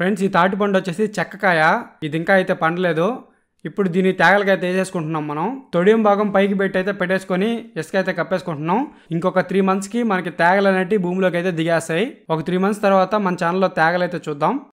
friends ఈ తాటి పండు వచ్చేసి చెక్కకాయ ఇది ఇంకా అయితే పండలేదు ఇప్పుడు దీన్ని తేగలకైతే వేసేసుకుంటున్నాం మనం తొడియం భాగం పైకి పెట్టి అయితే పెట్టేసుకొని ఇసుక అయితే కప్పేసుకుంటున్నాం ఇంకొక త్రీ మంత్స్కి మనకి తేగలు అనేవి భూమిలోకి అయితే దిగేస్తాయి ఒక త్రీ మంత్స్ తర్వాత మన ఛానల్లో తేగలు అయితే చూద్దాం